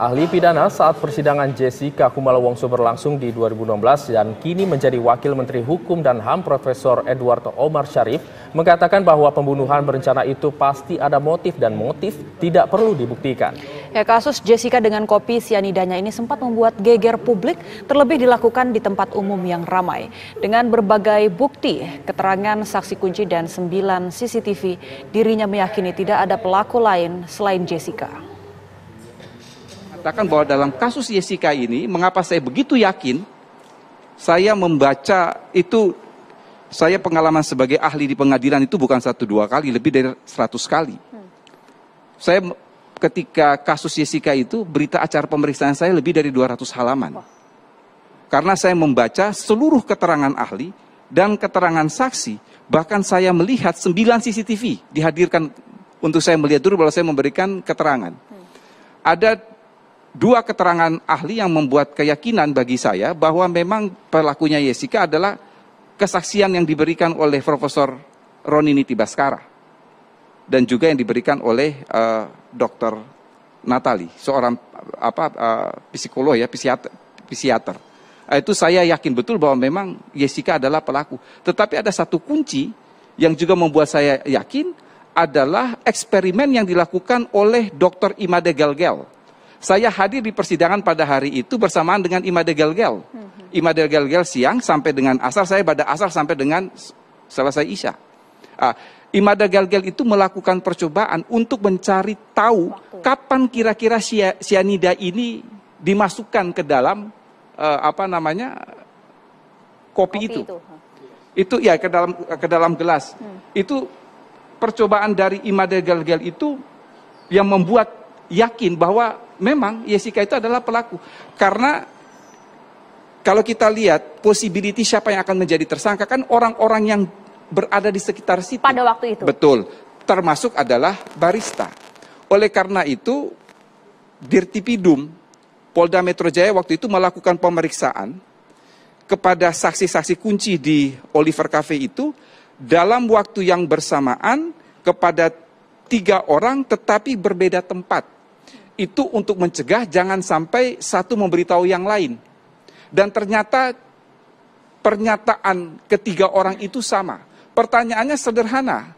Ahli pidana saat persidangan Jessica Kumala Wongso berlangsung di 2016 dan kini menjadi Wakil Menteri Hukum dan HAM Profesor Edward Omar Syarif mengatakan bahwa pembunuhan berencana itu pasti ada motif dan motif tidak perlu dibuktikan. Ya, kasus Jessica dengan kopi sianidanya ini sempat membuat geger publik terlebih dilakukan di tempat umum yang ramai. Dengan berbagai bukti, keterangan saksi kunci dan 9 CCTV, dirinya meyakini tidak ada pelaku lain selain Jessica mengatakan bahwa dalam kasus Yesika ini, mengapa saya begitu yakin? Saya membaca itu, saya pengalaman sebagai ahli di pengadilan itu bukan satu dua kali, lebih dari seratus kali. Saya ketika kasus Yesika itu, berita acara pemeriksaan saya lebih dari 200 halaman. Karena saya membaca seluruh keterangan ahli dan keterangan saksi, bahkan saya melihat sembilan CCTV dihadirkan untuk saya melihat dulu bahwa saya memberikan keterangan. Ada dua keterangan ahli yang membuat keyakinan bagi saya bahwa memang pelakunya Yesika adalah kesaksian yang diberikan oleh Profesor Niti Baskara dan juga yang diberikan oleh uh, eh, Dr. Natali, seorang apa uh, psikolog ya, psikiater. psikiater. Uh, itu saya yakin betul bahwa memang Yesika adalah pelaku. Tetapi ada satu kunci yang juga membuat saya yakin adalah eksperimen yang dilakukan oleh Dr. Imade Galgel saya hadir di persidangan pada hari itu bersamaan dengan Imade Gelgel. Mhm. Imade Gelgel siang sampai dengan asar, saya pada asar sampai dengan selesai isya. Uh, Gelgel itu melakukan percobaan untuk mencari tahu Waktu. kapan kira-kira sianida ini dimasukkan ke dalam uh, apa namanya kopi, kopi itu. itu. Itu ya ke dalam ke dalam gelas. Hmm. Itu percobaan dari Imade Gelgel itu yang membuat yakin bahwa memang Yesika itu adalah pelaku. Karena kalau kita lihat possibility siapa yang akan menjadi tersangka kan orang-orang yang berada di sekitar situ. Pada waktu itu. Betul. Termasuk adalah barista. Oleh karena itu Dirtipidum Polda Metro Jaya waktu itu melakukan pemeriksaan kepada saksi-saksi kunci di Oliver Cafe itu dalam waktu yang bersamaan kepada tiga orang tetapi berbeda tempat itu untuk mencegah jangan sampai satu memberitahu yang lain. Dan ternyata pernyataan ketiga orang itu sama. Pertanyaannya sederhana.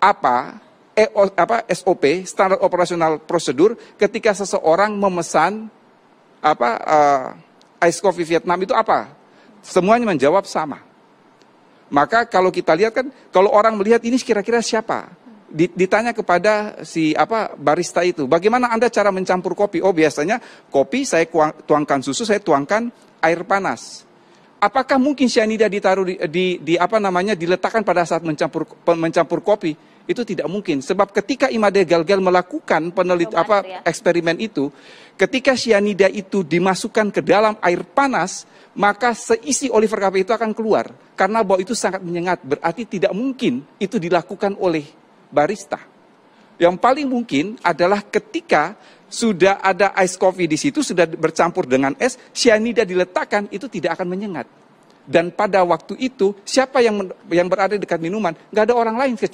Apa E, apa SOP standar operasional prosedur ketika seseorang memesan apa uh, ice coffee Vietnam itu apa? Semuanya menjawab sama. Maka kalau kita lihat kan kalau orang melihat ini kira-kira siapa? ditanya kepada si apa barista itu, bagaimana Anda cara mencampur kopi? Oh, biasanya kopi saya tuangkan susu, saya tuangkan air panas. Apakah mungkin cyanida ditaruh di, di, di apa namanya diletakkan pada saat mencampur mencampur kopi? Itu tidak mungkin sebab ketika Imade Galgal melakukan penelit apa ya. eksperimen itu, ketika cyanida itu dimasukkan ke dalam air panas, maka seisi Oliver KP itu akan keluar karena bau itu sangat menyengat, berarti tidak mungkin itu dilakukan oleh barista. Yang paling mungkin adalah ketika sudah ada ice coffee di situ, sudah bercampur dengan es, cyanida diletakkan, itu tidak akan menyengat. Dan pada waktu itu, siapa yang yang berada dekat minuman? Nggak ada orang lain kecuali.